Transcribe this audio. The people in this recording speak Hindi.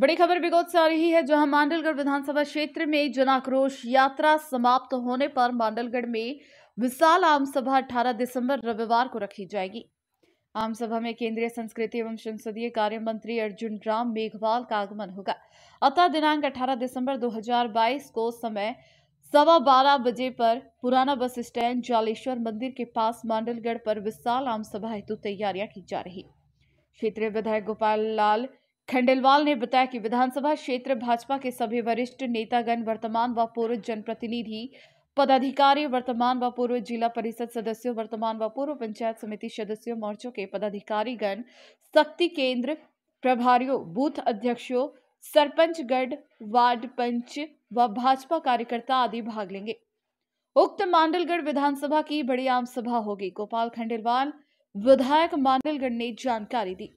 बड़ी खबर बिगोद से आ रही है जहां मांडलगढ़ विधानसभा क्षेत्र में जन आक्रोश यात्रा समाप्त होने पर मांडलगढ़ में विशाल आम सभा 18 दिसंबर रविवार को रखी जाएगी आम सभा में केंद्रीय संस्कृति एवं संसदीय कार्य मंत्री अर्जुन राम मेघवाल का आगमन होगा अतः दिनांक 18 दिसंबर 2022 को समय सवा बारह बजे पर पुराना बस स्टैंड जालेश्वर मंदिर के पास मांडलगढ़ पर विशाल आम सभा हेतु तैयारियां की जा रही क्षेत्रीय विधायक गोपाल लाल खंडेलवाल ने बताया कि विधानसभा क्षेत्र भाजपा के सभी वरिष्ठ नेतागण वर्तमान व पूर्व जनप्रतिनिधि पदाधिकारी वर्तमान व पूर्व जिला परिषद सदस्यों वर्तमान व पूर्व पंचायत समिति सदस्यों मोर्चों के पदाधिकारीगण शक्ति केंद्र प्रभारियों बूथ अध्यक्षों सरपंचगढ़ वार्ड पंच व वा भाजपा कार्यकर्ता आदि भाग लेंगे उक्त मांडलगढ़ विधानसभा की बड़ी आम सभा होगी गोपाल खंडेलवाल विधायक मांडलगढ़ ने जानकारी दी